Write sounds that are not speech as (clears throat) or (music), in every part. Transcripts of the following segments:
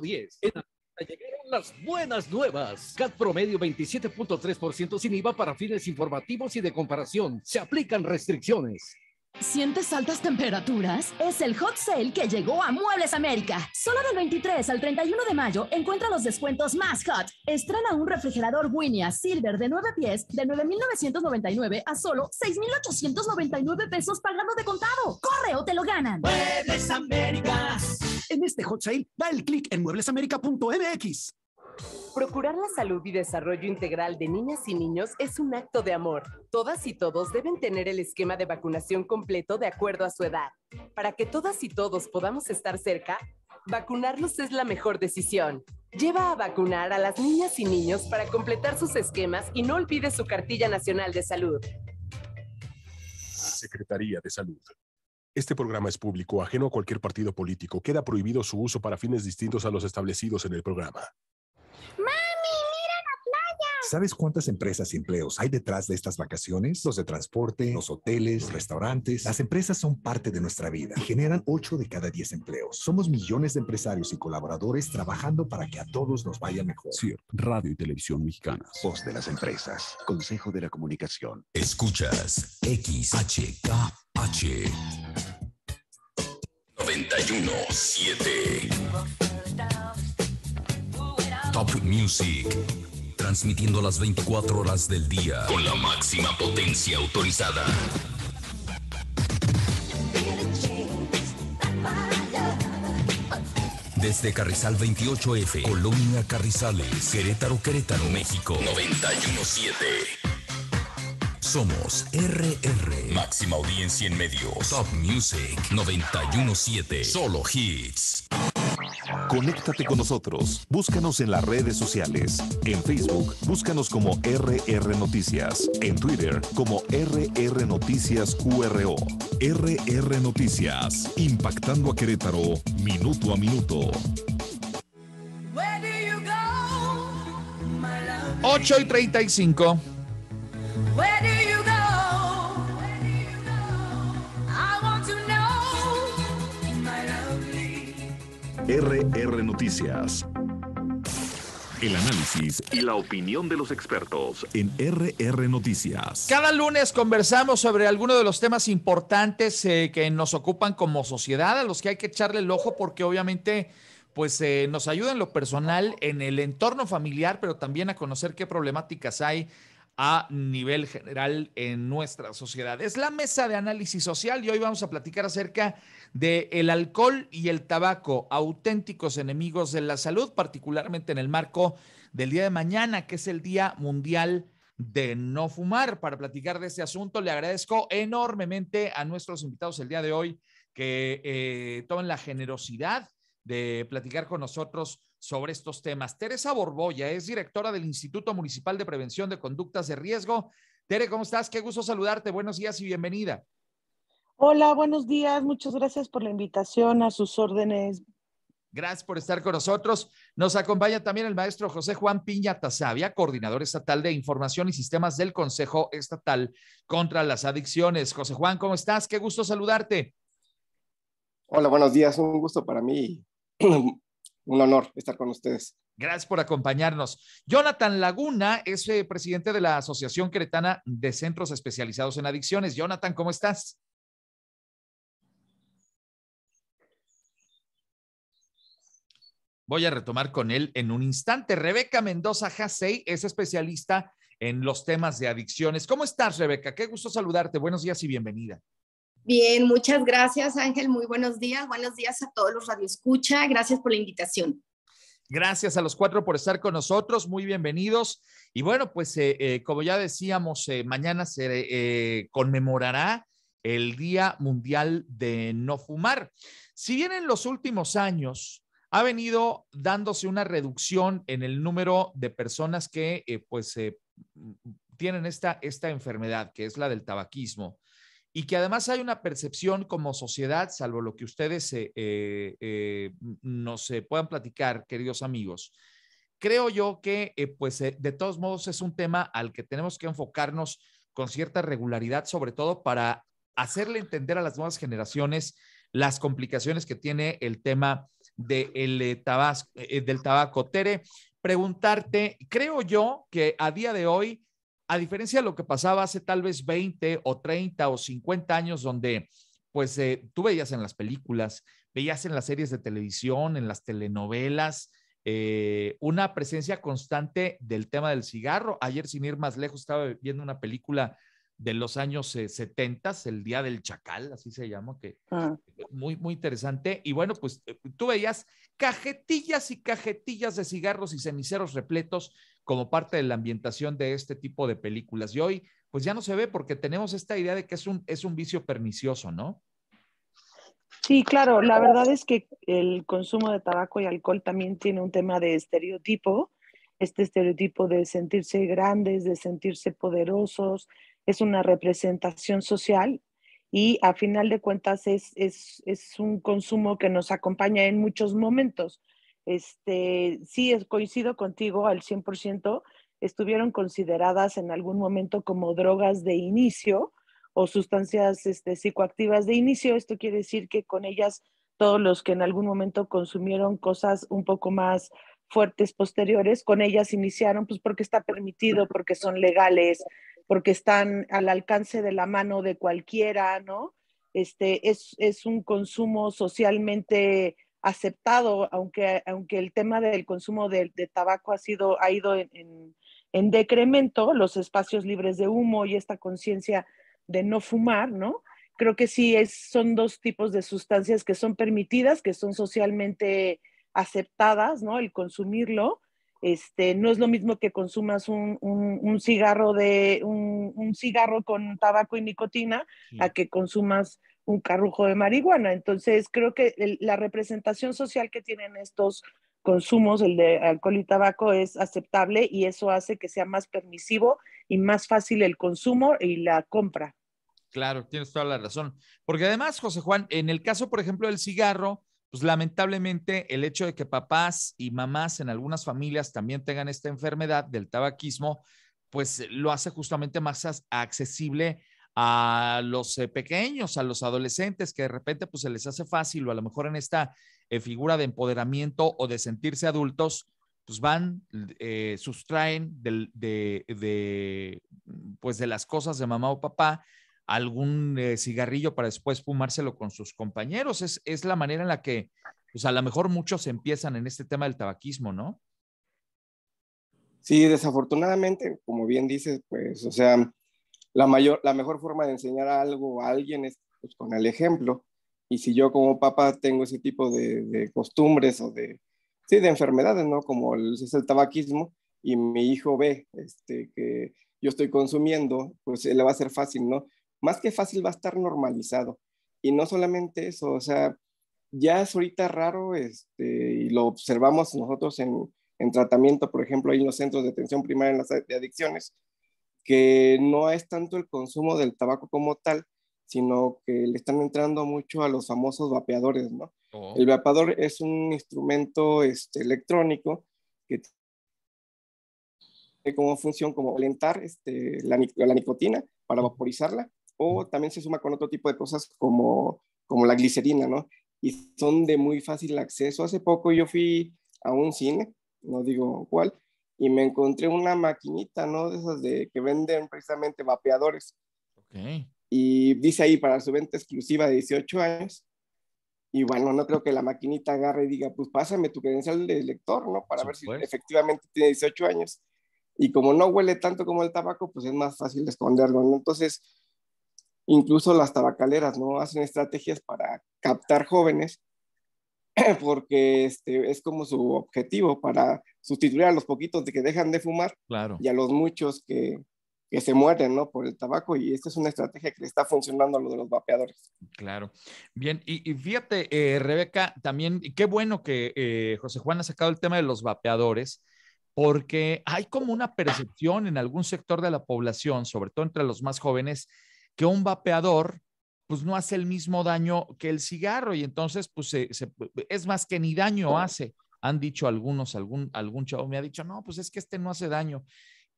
10 En Llegaron las buenas nuevas. CAT promedio 27.3% sin IVA para fines informativos y de comparación. Se aplican restricciones. ¿Sientes altas temperaturas? Es el hot sale que llegó a Muebles América. Solo del 23 al 31 de mayo encuentra los descuentos más hot. Estrena un refrigerador Winia Silver de 9 pies de 9,999 a solo 6,899 pesos pagando de contado. ¡Corre o te lo ganan! Muebles Américas en este hot sale, da el clic en mueblesamerica.mx. Procurar la salud y desarrollo integral de niñas y niños es un acto de amor. Todas y todos deben tener el esquema de vacunación completo de acuerdo a su edad. Para que todas y todos podamos estar cerca, vacunarlos es la mejor decisión. Lleva a vacunar a las niñas y niños para completar sus esquemas y no olvide su cartilla nacional de salud. Secretaría de Salud. Este programa es público, ajeno a cualquier partido político. Queda prohibido su uso para fines distintos a los establecidos en el programa. ¡Mami, mira la playa! ¿Sabes cuántas empresas y empleos hay detrás de estas vacaciones? Los de transporte, los hoteles, restaurantes. Las empresas son parte de nuestra vida y generan 8 de cada 10 empleos. Somos millones de empresarios y colaboradores trabajando para que a todos nos vaya mejor. Radio y Televisión Mexicanas. Voz de las empresas. Consejo de la Comunicación. Escuchas XHKH. 917. Top Music. Transmitiendo las 24 horas del día. Con la máxima potencia autorizada. Desde Carrizal 28F, Colonia Carrizales, Querétaro, Querétaro, México. 917. Somos RR. Máxima audiencia en medios. Top Music 917. Solo hits. Conéctate con nosotros. Búscanos en las redes sociales. En Facebook, búscanos como RR Noticias. En Twitter, como RR Noticias QRO. RR Noticias. Impactando a Querétaro, minuto a minuto. 8 y 35. RR Noticias. El análisis y la opinión de los expertos en RR Noticias. Cada lunes conversamos sobre algunos de los temas importantes eh, que nos ocupan como sociedad, a los que hay que echarle el ojo porque obviamente pues eh, nos ayuda en lo personal, en el entorno familiar, pero también a conocer qué problemáticas hay a nivel general en nuestra sociedad. Es la mesa de análisis social y hoy vamos a platicar acerca de el alcohol y el tabaco, auténticos enemigos de la salud, particularmente en el marco del día de mañana, que es el Día Mundial de No Fumar. Para platicar de este asunto, le agradezco enormemente a nuestros invitados el día de hoy que eh, tomen la generosidad de platicar con nosotros sobre estos temas. Teresa Borboya es directora del Instituto Municipal de Prevención de Conductas de Riesgo. Tere, ¿cómo estás? Qué gusto saludarte. Buenos días y bienvenida. Hola, buenos días. Muchas gracias por la invitación a sus órdenes. Gracias por estar con nosotros. Nos acompaña también el maestro José Juan Piña Tazavia, coordinador estatal de Información y Sistemas del Consejo Estatal contra las Adicciones. José Juan, ¿cómo estás? Qué gusto saludarte. Hola, buenos días. Un gusto para mí (clears throat) un honor estar con ustedes. Gracias por acompañarnos. Jonathan Laguna es eh, presidente de la Asociación Cretana de Centros Especializados en Adicciones. Jonathan, ¿cómo estás? Voy a retomar con él en un instante. Rebeca Mendoza Jasey es especialista en los temas de adicciones. ¿Cómo estás, Rebeca? Qué gusto saludarte. Buenos días y bienvenida. Bien, muchas gracias Ángel, muy buenos días, buenos días a todos los Escucha, gracias por la invitación. Gracias a los cuatro por estar con nosotros, muy bienvenidos. Y bueno, pues eh, eh, como ya decíamos, eh, mañana se conmemorará el Día Mundial de No Fumar. Si bien en los últimos años ha venido dándose una reducción en el número de personas que pues tienen esta, esta enfermedad, que es la del tabaquismo, y que además hay una percepción como sociedad, salvo lo que ustedes eh, eh, eh nos eh, puedan platicar, queridos amigos. Creo yo que, eh, pues, de todos modos es un tema al que tenemos que enfocarnos con cierta regularidad, sobre todo para hacerle entender a las nuevas generaciones las complicaciones que tiene el tema de el del tabaco. Tere, preguntarte, creo yo que a día de hoy a diferencia de lo que pasaba hace tal vez 20 o 30 o 50 años, donde pues eh, tú veías en las películas, veías en las series de televisión, en las telenovelas, eh, una presencia constante del tema del cigarro. Ayer, sin ir más lejos, estaba viendo una película de los años 70, eh, el Día del Chacal, así se llamó, que ah. muy, muy interesante. Y bueno, pues tú veías cajetillas y cajetillas de cigarros y ceniceros repletos como parte de la ambientación de este tipo de películas. Y hoy, pues ya no se ve porque tenemos esta idea de que es un, vicio pernicioso, ¿no? Sí, claro, la verdad es que el consumo de tabaco y alcohol también tiene un tema de estereotipo, este estereotipo de sentirse grandes, de sentirse poderosos, es una representación social y a final de cuentas es un consumo que nos acompaña en muchos momentos. Este, sí, es, coincido contigo al 100%, estuvieron consideradas en algún momento como drogas de inicio o sustancias este, psicoactivas de inicio. Esto quiere decir que con ellas todos los que en algún momento consumieron cosas un poco más fuertes posteriores, con ellas iniciaron, pues porque está permitido, porque son legales, porque están al alcance de la mano de cualquiera, ¿no? Este, es, es un consumo socialmente aceptado, aunque, aunque el tema del consumo de, tabaco ha, sido, ha ido en, en, decremento, los espacios libres de humo y esta conciencia de no fumar, ¿no? Creo que sí es, son dos tipos de sustancias que son permitidas, que son socialmente aceptadas, ¿no? El consumirlo. Este, no es lo mismo que consumas un, un, cigarro de un, un, cigarro con tabaco y nicotina a que consumas un carrujo de marihuana. Entonces, creo que la representación social que tienen estos consumos, el de alcohol y tabaco, es aceptable y eso hace que sea más permisivo y más fácil el consumo y la compra. Claro, tienes toda la razón. Porque además, José Juan, en el caso, por ejemplo, del cigarro, pues lamentablemente el hecho de que papás y mamás en algunas familias también tengan esta enfermedad del tabaquismo, pues lo hace justamente más accesible a los eh, pequeños, a los adolescentes que de repente pues se les hace fácil o a lo mejor en esta eh, figura de empoderamiento o de sentirse adultos, pues van, eh, sustraen de, pues de las cosas de mamá o papá algún cigarrillo para después fumárselo con sus compañeros. Es, la manera en la que, pues, a lo mejor muchos empiezan en este tema del tabaquismo, ¿no? Sí, desafortunadamente, como bien dices, pues, o sea, la, mayor, la mejor forma de enseñar algo a alguien es pues, con el ejemplo. Y si yo como papá tengo ese tipo de, costumbres o de, enfermedades, ¿no? Como es el tabaquismo, y mi hijo ve este, que yo estoy consumiendo, pues le va a ser fácil, ¿no? Más que fácil va a estar normalizado. Y no solamente eso, o sea, ya es ahorita raro, este, y lo observamos nosotros en, en tratamiento, por ejemplo, en los centros de atención primaria en las, de adicciones, que no es tanto el consumo del tabaco como tal, sino que le están entrando mucho a los famosos vapeadores, ¿no? Oh. El vapeador es un instrumento este, electrónico que tiene como función como alentar este, la, nicotina para vaporizarla, o también se suma con otro tipo de cosas como, como la glicerina, ¿no? Y son de muy fácil acceso. Hace poco yo fui a un cine, no digo cuál, y me encontré una maquinita, ¿no? De esas de que venden precisamente vapeadores. Okay. Y dice ahí para su venta exclusiva de 18 años. Y bueno, no creo que la maquinita agarre y diga, pues pásame tu credencial de lector, ¿no? Para ver si efectivamente tiene 18 años. Y como no huele tanto como el tabaco, pues es más fácil esconderlo, ¿no? Entonces, incluso las tabacaleras, ¿no? Hacen estrategias para captar jóvenes (clears throat) porque este, es como su objetivo para sustituir a los poquitos de que dejan de fumar y a los muchos que, se mueren ¿no? por el tabaco y esta es una estrategia que está funcionando a lo de los vapeadores. Claro. Bien, y, fíjate, eh, Rebeca, también, qué bueno que eh, José Juan ha sacado el tema de los vapeadores, porque hay como una percepción en algún sector de la población, sobre todo entre los más jóvenes, que un vapeador pues no hace el mismo daño que el cigarro y entonces pues es más que ni daño hace. Han dicho algunos, algún, algún chavo me ha dicho, no, pues es que este no hace daño.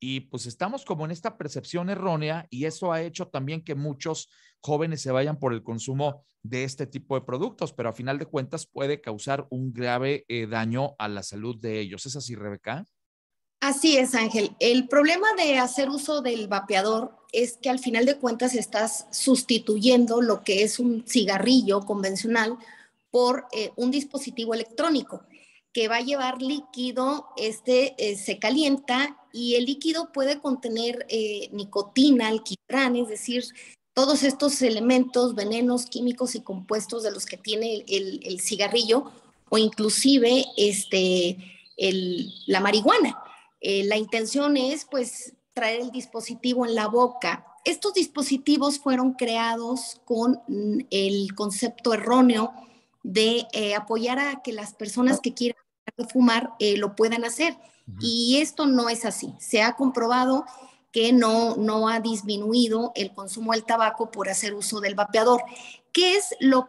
Y pues estamos como en esta percepción errónea y eso ha hecho también que muchos jóvenes se vayan por el consumo de este tipo de productos, pero a final de cuentas puede causar un grave eh, daño a la salud de ellos. ¿Es así, Rebeca? Así es, Ángel. El problema de hacer uso del vapeador es que al final de cuentas estás sustituyendo lo que es un cigarrillo convencional por eh, un dispositivo electrónico que va a llevar líquido, este eh, se calienta y el líquido puede contener eh, nicotina, alquitrán, es decir, todos estos elementos, venenos químicos y compuestos de los que tiene el, cigarrillo o inclusive este, la marihuana. la intención es pues traer el dispositivo en la boca. Estos dispositivos fueron creados con mm, el concepto erróneo de eh, apoyar a que las personas que quieran fumar eh, lo puedan hacer. Y esto no es así. Se ha comprobado que no, no ha disminuido el consumo del tabaco por hacer uso del vapeador, que es lo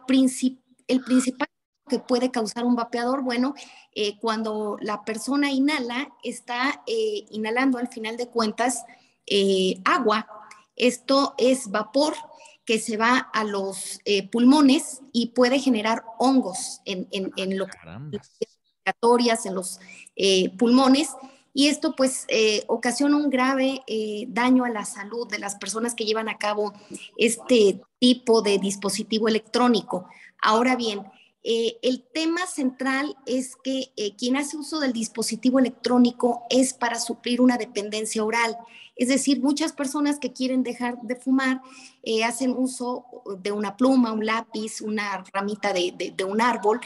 el principal que puede causar un vapeador? Bueno, eh, cuando la persona inhala, está eh, inhalando al final de cuentas eh, agua. Esto es vapor que se va a los pulmones y puede generar hongos en, en, en en los pulmones. Y esto pues ocasiona un grave daño a la salud de las personas que llevan a cabo este tipo de dispositivo electrónico. Ahora bien, eh, el tema central es que eh, quien hace uso del dispositivo electrónico es para suplir una dependencia oral. Es decir, muchas personas que quieren dejar de fumar eh, hacen uso de una pluma, un lápiz, una ramita de un árbol,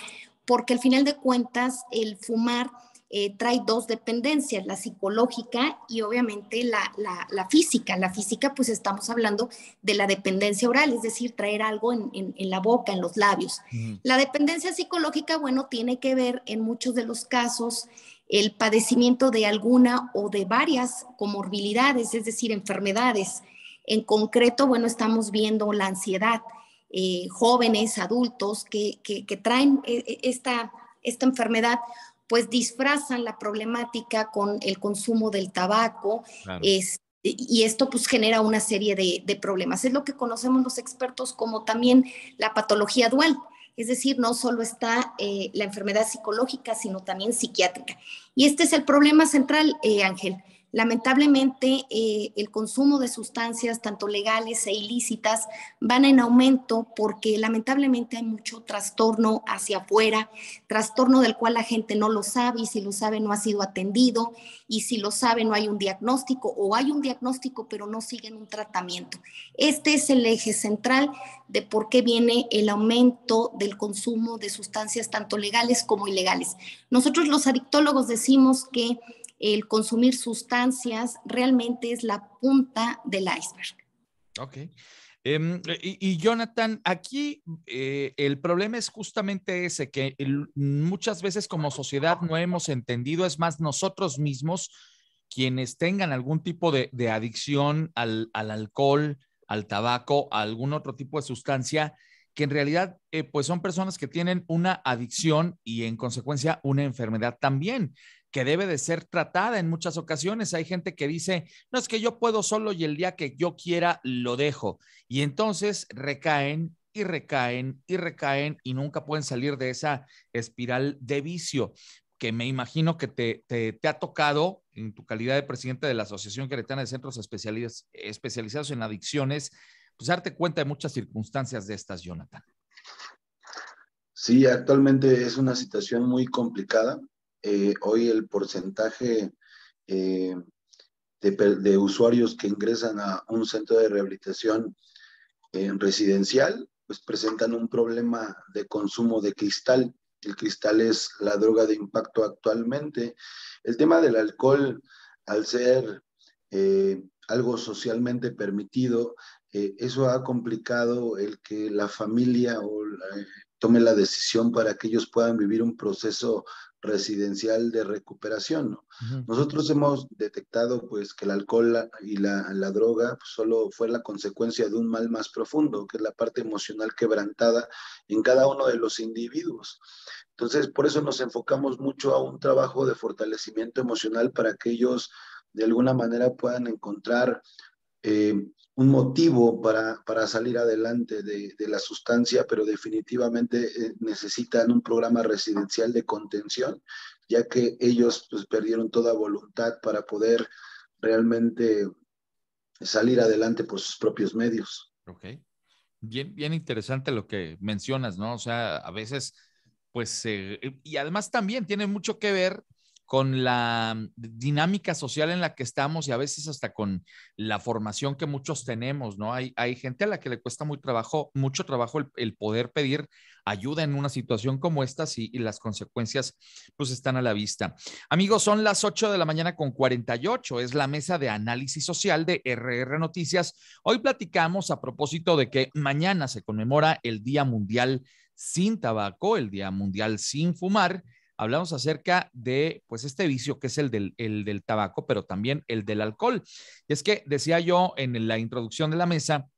porque al final de cuentas el fumar eh, trae dos dependencias, la psicológica y obviamente la, física. La física, pues estamos hablando de la dependencia oral, es decir, traer algo en, la boca, en los labios. La dependencia psicológica, bueno, tiene que ver en muchos de los casos el padecimiento de alguna o de varias comorbilidades, es decir, enfermedades. En concreto, bueno, estamos viendo la ansiedad, eh, jóvenes, adultos que, traen eh, esta, esta enfermedad pues disfrazan la problemática con el consumo del tabaco. y esto pues genera una serie de, problemas. Es lo que conocemos los expertos como también la patología dual. Es decir, no solo está eh, la enfermedad psicológica, sino también psiquiátrica. Y este es el problema central, eh, Ángel. Lamentablemente, eh, el consumo de sustancias, tanto legales e ilícitas, van en aumento porque lamentablemente hay mucho trastorno hacia afuera, trastorno del cual la gente no lo sabe y si lo sabe no ha sido atendido y si lo sabe no hay un diagnóstico o hay un diagnóstico pero no siguen un tratamiento. Este es el eje central de por qué viene el aumento del consumo de sustancias tanto legales como ilegales. Nosotros los adictólogos decimos que el consumir sustancias realmente es la punta del iceberg. Ok. Em, y, Jonathan, aquí eh, el problema es justamente ese, que muchas veces como sociedad no hemos entendido, es más, nosotros mismos, quienes tengan algún tipo de, adicción al, alcohol, al tabaco, a algún otro tipo de sustancia, que en realidad eh, pues son personas que tienen una adicción y en consecuencia una enfermedad también que debe de ser tratada en muchas ocasiones. Hay gente que dice, no es que yo puedo solo y el día que yo quiera lo dejo. Y entonces recaen y recaen y recaen y nunca pueden salir de esa espiral de vicio que me imagino que te, ha tocado en tu calidad de presidente de la Asociación Queretana de Centros Especializados en Adicciones, pues darte cuenta de muchas circunstancias de estas, Jonathan. Sí, actualmente es una situación muy complicada. Eh, hoy el porcentaje eh, de, usuarios que ingresan a un centro de rehabilitación eh, residencial, pues presentan un problema de consumo de cristal. El cristal es la droga de impacto actualmente. El tema del alcohol, al ser algo socialmente permitido, eso ha complicado el que la familia o tome la decisión para que ellos puedan vivir un proceso residencial de recuperación. Nosotros hemos detectado pues, que el alcohol y la, droga pues, solo fue la consecuencia de un mal más profundo, que es la parte emocional quebrantada en cada uno de los individuos. Entonces, por eso nos enfocamos mucho a un trabajo de fortalecimiento emocional para que ellos de alguna manera puedan encontrar eh, un motivo para, para salir adelante de, la sustancia, pero definitivamente eh, necesitan un programa residencial de contención, ya que ellos pues, perdieron toda voluntad para poder realmente salir adelante por sus propios medios. Ok. Bien, bien interesante lo que mencionas, ¿no? O sea, a veces, pues, eh, y además también tiene mucho que ver con la dinámica social en la que estamos y a veces hasta con la formación que muchos tenemos, ¿no? Hay, hay gente a la que le cuesta muy trabajo, mucho trabajo el, poder pedir ayuda en una situación como esta sí, y las consecuencias pues están a la vista. Amigos, son las 8 de la mañana con 48, es la mesa de análisis social de RR Noticias. Hoy platicamos a propósito de que mañana se conmemora el Día Mundial sin Tabaco, el Día Mundial sin Fumar hablamos acerca de pues este vicio que es el del, tabaco, pero también el del alcohol. Y es que decía yo en la introducción de la mesa,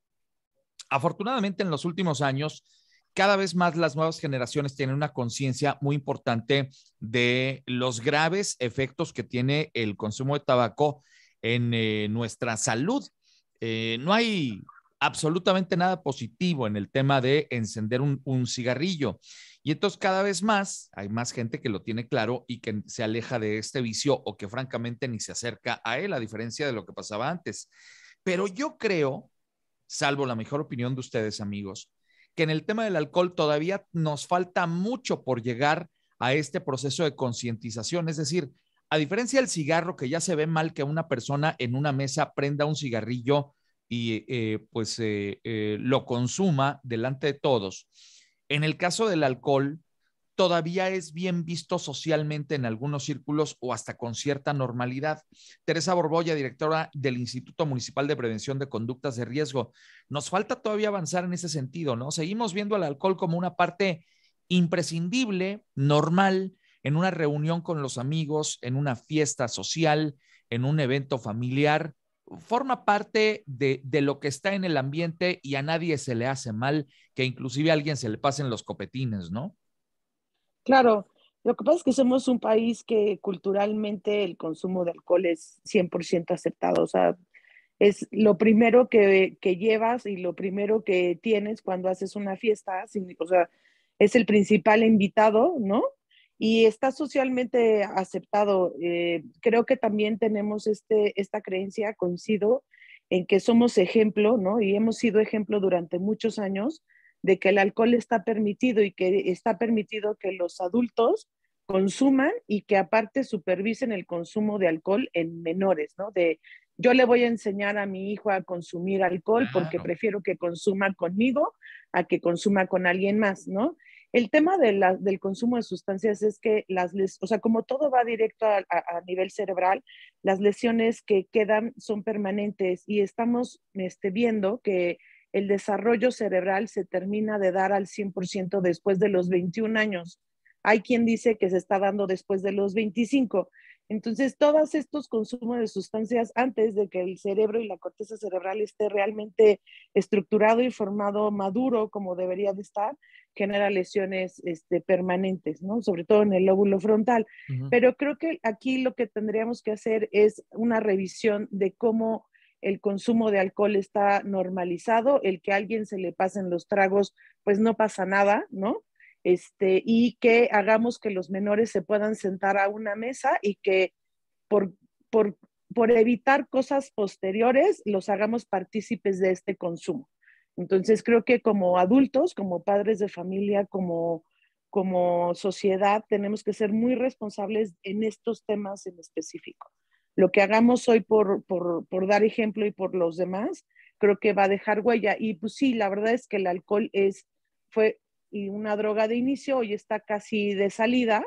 afortunadamente en los últimos años, cada vez más las nuevas generaciones tienen una conciencia muy importante de los graves efectos que tiene el consumo de tabaco en eh, nuestra salud. Eh, no hay absolutamente nada positivo en el tema de encender un, un cigarrillo. Y entonces cada vez más hay más gente que lo tiene claro y que se aleja de este vicio o que francamente ni se acerca a él, a diferencia de lo que pasaba antes. Pero yo creo, salvo la mejor opinión de ustedes amigos, que en el tema del alcohol todavía nos falta mucho por llegar a este proceso de concientización. Es decir, a diferencia del cigarro, que ya se ve mal que una persona en una mesa prenda un cigarrillo y eh, pues eh, eh, lo consuma delante de todos en el caso del alcohol, todavía es bien visto socialmente en algunos círculos o hasta con cierta normalidad. Teresa Borbolla, directora del Instituto Municipal de Prevención de Conductas de Riesgo, nos falta todavía avanzar en ese sentido, ¿no? Seguimos viendo al alcohol como una parte imprescindible, normal, en una reunión con los amigos, en una fiesta social, en un evento familiar, forma parte de, lo que está en el ambiente y a nadie se le hace mal que inclusive a alguien se le pasen los copetines, ¿no? Claro, lo que pasa es que somos un país que culturalmente el consumo de alcohol es 100% aceptado, o sea, es lo primero que, que, llevas y lo primero que tienes cuando haces una fiesta, o sea, es el principal invitado, ¿no? y está socialmente aceptado. Eh, creo que también tenemos este, esta creencia, coincido, en que somos ejemplo, ¿no? Y hemos sido ejemplo durante muchos años de que el alcohol está permitido y que está permitido que los adultos consuman y que aparte supervisen el consumo de alcohol en menores, ¿no? De yo le voy a enseñar a mi hijo a consumir alcohol porque prefiero que consuma conmigo a que consuma con alguien más, ¿no? El tema del consumo de sustancias es que las, o sea, como todo va directo a, nivel cerebral, las lesiones que quedan son permanentes y estamos este, viendo que el desarrollo cerebral se termina de dar al 100% después de los 21 años. Hay quien dice que se está dando después de los 25. Entonces, todos estos consumos de sustancias antes de que el cerebro y la corteza cerebral esté realmente estructurado y formado maduro como debería de estar, genera lesiones este, permanentes, ¿no? Sobre todo en el lóbulo frontal. Pero creo que aquí lo que tendríamos que hacer es una revisión de cómo el consumo de alcohol está normalizado, el que a alguien se le pasen los tragos, pues no pasa nada, ¿no? Este, y que hagamos que los menores se puedan sentar a una mesa y que por, por, evitar cosas posteriores los hagamos partícipes de este consumo. Entonces creo que como adultos, como padres de familia, como, como sociedad, tenemos que ser muy responsables en estos temas en específico. Lo que hagamos hoy por, dar ejemplo y por los demás, creo que va a dejar huella. Y pues sí, la verdad es que el alcohol es, fue y una droga de inicio hoy está casi de salida.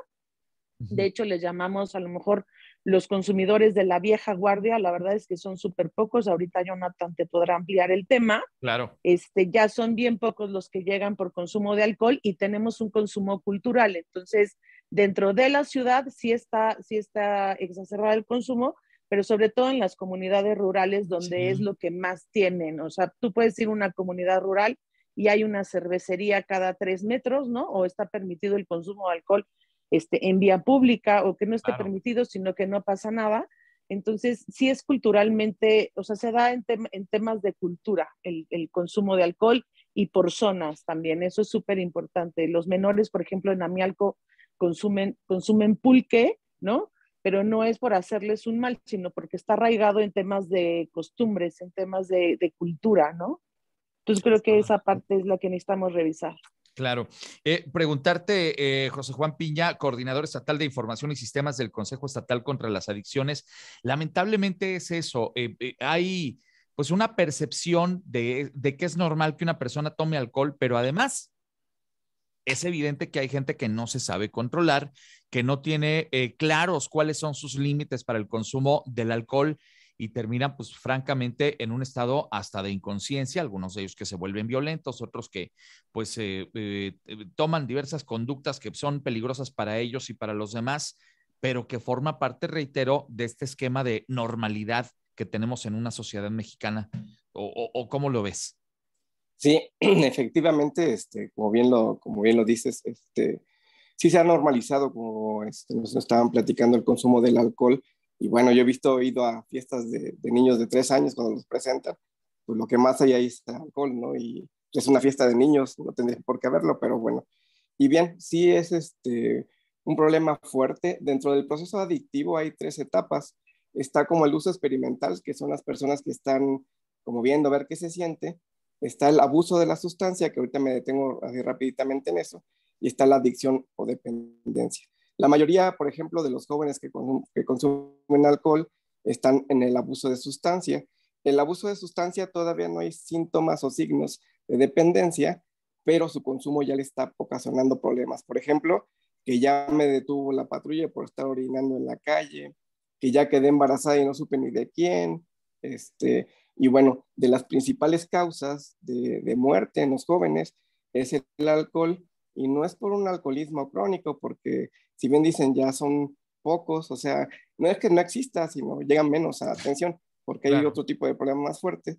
De hecho, le llamamos a lo mejor los consumidores de la vieja guardia, la verdad es que son súper pocos. Ahorita Jonathan te podrá ampliar el tema. Claro. Este, ya son bien pocos los que llegan por consumo de alcohol y tenemos un consumo cultural. Entonces, dentro de la ciudad sí está, sí está exacerbado el consumo, pero sobre todo en las comunidades rurales donde es lo que más tienen. O sea, tú puedes ir a una comunidad rural y hay una cervecería cada tres metros, ¿no? O está permitido el consumo de alcohol este, en vía pública o que no esté permitido, sino que no pasa nada. Entonces, sí es culturalmente, o sea, se da en, en temas de cultura el, consumo de alcohol y por zonas también. Eso es súper importante. Los menores, por ejemplo, en Amialco consumen, consumen pulque, ¿no? Pero no es por hacerles un mal, sino porque está arraigado en temas de costumbres, en temas de, de cultura, ¿no? Entonces creo que esa parte es la que necesitamos revisar. Claro. Eh, preguntarte, eh, José Juan Piña, coordinador estatal de información y sistemas del Consejo Estatal contra las Adicciones. Lamentablemente es eso. Eh, hay pues una percepción de, de, que es normal que una persona tome alcohol, pero además es evidente que hay gente que no se sabe controlar, que no tiene claros cuáles son sus límites para el consumo del alcohol y terminan, pues francamente, en un estado hasta de inconsciencia, algunos de ellos que se vuelven violentos, otros que pues eh, eh, eh, toman diversas conductas que son peligrosas para ellos y para los demás, pero que forma parte, reitero, de este esquema de normalidad que tenemos en una sociedad mexicana. ¿O, cómo lo ves? Sí, (clears throat) efectivamente, este, como, bien lo, como bien lo dices, este, sí se ha normalizado, como este, nos estaban platicando, el consumo del alcohol y bueno, yo he visto, he ido a fiestas de, niños de tres años cuando los presentan, pues lo que más hay ahí es alcohol, ¿no? Y es una fiesta de niños, no tendría por qué verlo, pero bueno. Y bien, sí es este, un problema fuerte. Dentro del proceso adictivo hay tres etapas. Está como el uso experimental, que son las personas que están como viendo, ver qué se siente. Está el abuso de la sustancia, que ahorita me detengo así rapiditamente en eso. Y está la adicción o dependencia. La mayoría, por ejemplo, de los jóvenes que, consumen alcohol están en el abuso de sustancia. El abuso de sustancia todavía no hay síntomas o signos de dependencia, pero su consumo ya le está ocasionando problemas. Por ejemplo, que ya me detuvo la patrulla por estar orinando en la calle, que ya quedé embarazada y no supe ni de quién. Este, y bueno, de las principales causas de muerte en los jóvenes es el alcohol y no es por un alcoholismo crónico, porque si bien dicen ya son pocos, o sea, no es que no exista, sino llegan menos a atención, porque hay otro tipo de problema más fuerte.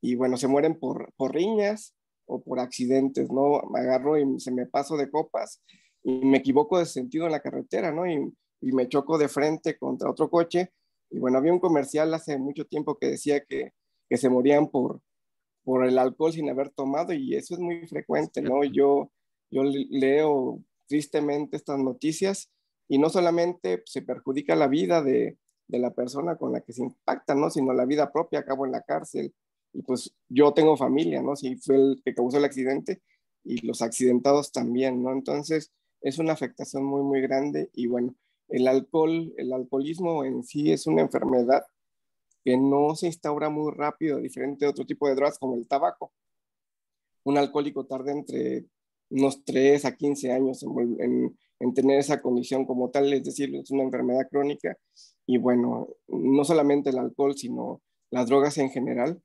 Y bueno, se mueren por, riñas o por accidentes, ¿no? Me agarro y se me paso de copas y me equivoco de sentido en la carretera, ¿no? Y, me choco de frente contra otro coche. Y bueno, había un comercial hace mucho tiempo que decía que, que se morían por, por el alcohol sin haber tomado y eso es muy frecuente, ¿no? Yo yo leo tristemente estas noticias y no solamente se perjudica la vida de, la persona con la que se impacta, ¿no? Sino la vida propia, acabo en la cárcel. Y pues yo tengo familia, ¿no? Si fue el que causó el accidente y los accidentados también, ¿no? Entonces es una afectación muy, muy grande y bueno, el alcohol, el alcoholismo en sí es una enfermedad que no se instaura muy rápido, diferente de otro tipo de drogas como el tabaco. Un alcohólico tarda entre unos 3 a 15 años en, tener esa condición como tal, es decir, es una enfermedad crónica y bueno, no solamente el alcohol, sino las drogas en general,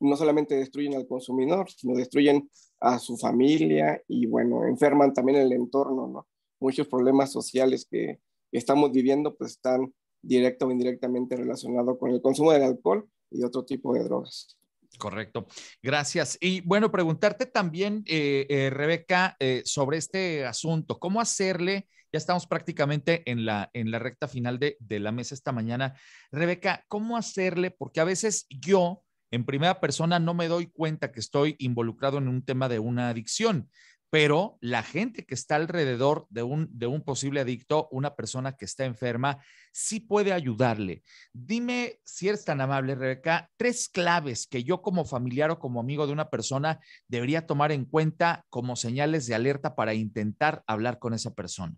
no solamente destruyen al consumidor, sino destruyen a su familia y bueno, enferman también el entorno, Muchos problemas sociales que estamos viviendo pues están directo o indirectamente relacionados con el consumo del alcohol y otro tipo de drogas. Correcto. Gracias. Y bueno, preguntarte también, eh, eh, Rebeca, eh, sobre este asunto. ¿Cómo hacerle? Ya estamos prácticamente en la, en la recta final de, de, la mesa esta mañana. Rebeca, ¿cómo hacerle? Porque a veces yo, en primera persona, no me doy cuenta que estoy involucrado en un tema de una adicción, pero la gente que está alrededor de un, de un posible adicto, una persona que está enferma, sí puede ayudarle. Dime, si eres tan amable, Rebeca, tres claves que yo como familiar o como amigo de una persona debería tomar en cuenta como señales de alerta para intentar hablar con esa persona.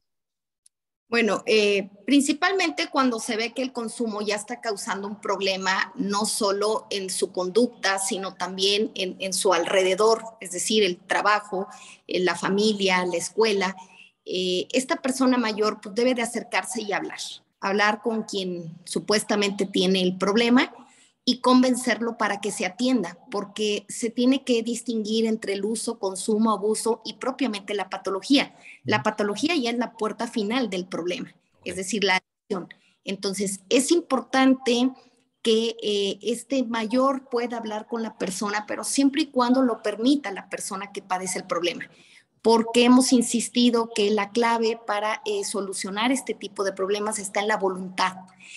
Bueno, eh, principalmente cuando se ve que el consumo ya está causando un problema, no solo en su conducta, sino también en, su alrededor, es decir, el trabajo, eh, la familia, la escuela, eh, esta persona mayor pues, debe de acercarse y hablar, hablar con quien supuestamente tiene el problema y convencerlo para que se atienda, porque se tiene que distinguir entre el uso, consumo, abuso y propiamente la patología. La patología ya es la puerta final del problema, es decir, la acción. Entonces, es importante que eh, este mayor pueda hablar con la persona, pero siempre y cuando lo permita la persona que padece el problema porque hemos insistido que la clave para eh, solucionar este tipo de problemas está en la voluntad.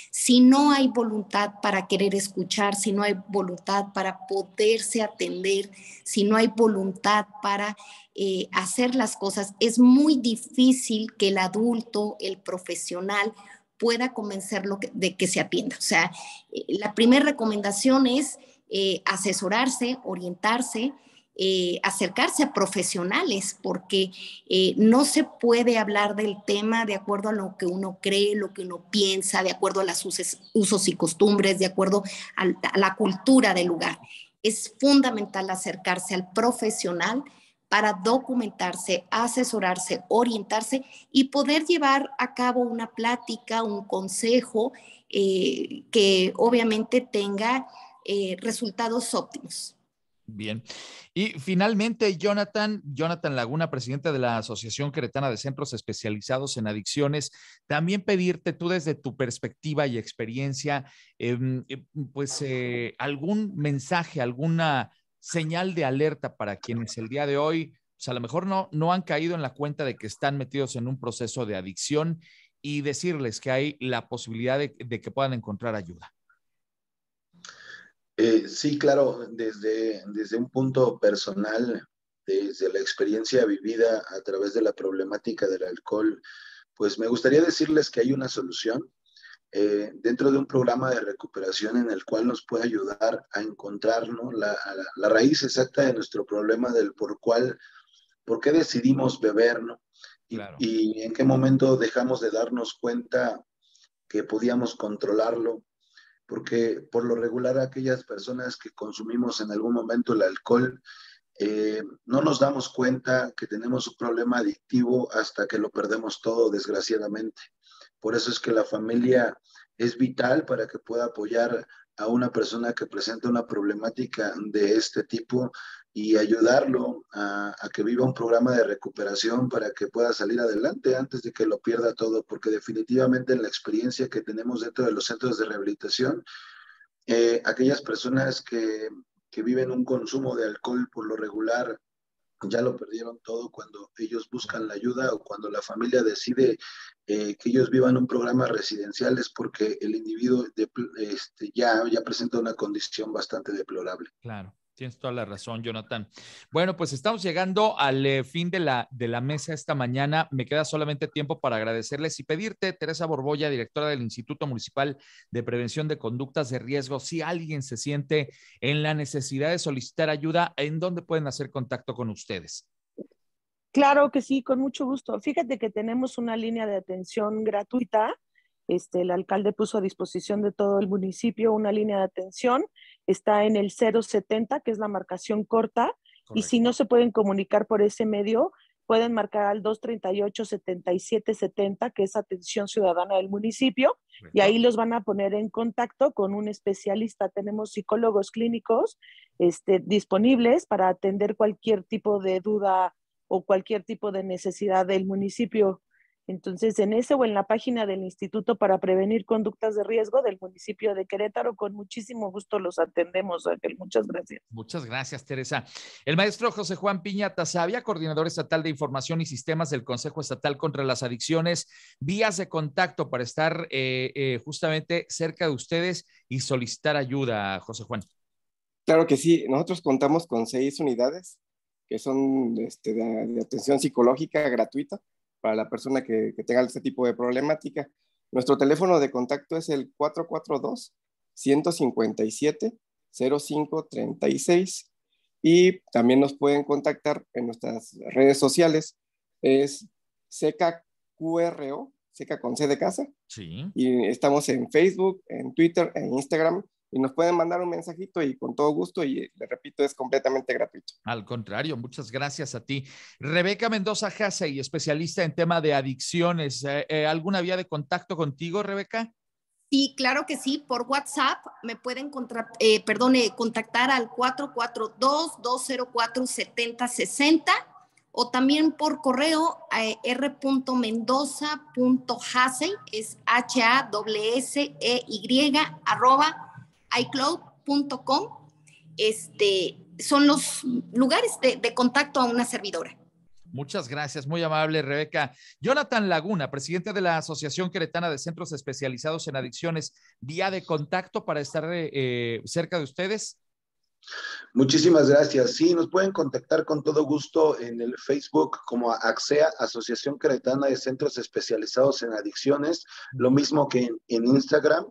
Si no hay voluntad para querer escuchar, si no hay voluntad para poderse atender, si no hay voluntad para eh, hacer las cosas, es muy difícil que el adulto, el profesional, pueda convencerlo de que se atienda. O sea, eh, la primera recomendación es asesorarse, orientarse eh, acercarse a profesionales, porque eh, no se puede hablar del tema de acuerdo a lo que uno cree, lo que uno piensa, de acuerdo a los usos, y costumbres, de acuerdo a, la cultura del lugar. Es fundamental acercarse al profesional para documentarse, asesorarse, orientarse y poder llevar a cabo una plática, un consejo eh, que obviamente tenga resultados óptimos. Bien. Y finalmente, Jonathan, Jonathan Laguna, presidente de la Asociación Queretana de Centros Especializados en Adicciones, también pedirte tú desde tu perspectiva y experiencia, em, eh, pues eh, algún mensaje, alguna señal de alerta para quienes el día de hoy, pues, a lo mejor no, no han caído en la cuenta de que están metidos en un proceso de adicción y decirles que hay la posibilidad de que puedan encontrar ayuda. Eh, sí, claro, desde, desde un punto personal, desde la experiencia vivida a través de la problemática del alcohol, pues me gustaría decirles que hay una solución eh, dentro de un programa de recuperación en el cual nos puede ayudar a encontrar la, raíz exacta de nuestro problema del por cuál, por qué decidimos beber, ¿no? y en qué momento dejamos de darnos cuenta que podíamos controlarlo porque por lo regular aquellas personas que consumimos en algún momento el alcohol, eh, no nos damos cuenta que tenemos un problema adictivo hasta que lo perdemos todo, desgraciadamente. Por eso es que la familia es vital para que pueda apoyar a una persona que presenta una problemática de este tipo y ayudarlo a, que viva un programa de recuperación para que pueda salir adelante antes de que lo pierda todo, porque definitivamente en la experiencia que tenemos dentro de los centros de rehabilitación, eh, aquellas personas que, viven un consumo de alcohol por lo regular ya lo perdieron todo cuando ellos buscan la ayuda o cuando la familia decide eh, que ellos vivan un programa residencial es porque el individuo este, ya, ya presenta una condición bastante deplorable. Claro. Tienes toda la razón, Jonathan. Bueno, pues estamos llegando al eh, fin de la, de la mesa esta mañana. Me queda solamente tiempo para agradecerles y pedirte, Teresa Borbolla, directora del Instituto Municipal de Prevención de Conductas de Riesgo, si alguien se siente en la necesidad de solicitar ayuda, ¿en dónde pueden hacer contacto con ustedes? Claro que sí, con mucho gusto. Fíjate que tenemos una línea de atención gratuita. Este, el alcalde puso a disposición de todo el municipio una línea de atención está en el 070, que es la marcación corta, y si no se pueden comunicar por ese medio, pueden marcar al 238-7770, que es Atención Ciudadana del municipio, y ahí los van a poner en contacto con un especialista. Tenemos psicólogos clínicos este, disponibles para atender cualquier tipo de duda o cualquier tipo de necesidad del municipio. Entonces, en ese o en la página del Instituto para Prevenir Conductas de Riesgo del municipio de Querétaro, con muchísimo gusto los atendemos, Ángel. Muchas gracias. Muchas gracias, Teresa. El maestro José Juan Piña Sabia, coordinador estatal de información y sistemas del Consejo Estatal contra las Adicciones, vías de contacto para estar eh, eh, justamente cerca de ustedes y solicitar ayuda, José Juan. Claro que sí, nosotros contamos con seis unidades que son este, de atención psicológica gratuita para la persona que, tenga este tipo de problemática. Nuestro teléfono de contacto es el 442-157-0536 y también nos pueden contactar en nuestras redes sociales. Es CKQRO, seca con C de casa. Sí. Y estamos en Facebook, en Twitter, en Instagram y nos pueden mandar un mensajito y con todo gusto y eh, le repito, es completamente gratuito. Al contrario, muchas gracias a ti. Rebeca Mendoza Hasey, especialista en tema de adicciones. Eh, eh, ¿Alguna vía de contacto contigo, Rebeca? Sí, claro que sí, por WhatsApp me pueden perdone, contactar al 442-204-7060 o también por correo a r.mendoza.hasey, es h a -S e y arroba iCloud.com, este, son los lugares de, contacto a una servidora. Muchas gracias, muy amable Rebeca. Jonathan Laguna, presidente de la Asociación Queretana de Centros Especializados en Adicciones, día de contacto para estar eh, eh, cerca de ustedes. Muchísimas gracias. Sí, nos pueden contactar con todo gusto en el Facebook como AXEA, e Asociación Queretana de Centros Especializados en Adicciones, lo mismo que en, en Instagram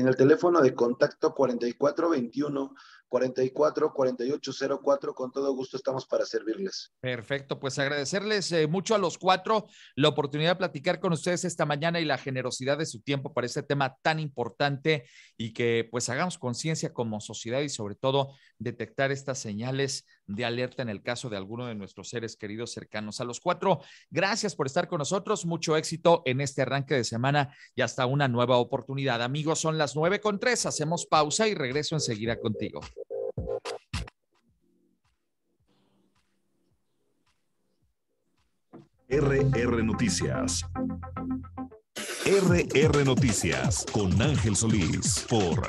en el teléfono de contacto 4421 444804. 04 Con todo gusto estamos para servirles. Perfecto, pues agradecerles eh, mucho a los cuatro la oportunidad de platicar con ustedes esta mañana y la generosidad de su tiempo para este tema tan importante y que pues hagamos conciencia como sociedad y sobre todo detectar estas señales de alerta en el caso de alguno de nuestros seres queridos cercanos. A los cuatro, gracias por estar con nosotros. Mucho éxito en este arranque de semana y hasta una nueva oportunidad. Amigos, son las nueve con tres. Hacemos pausa y regreso enseguida contigo. RR Noticias. RR Noticias con Ángel Solís por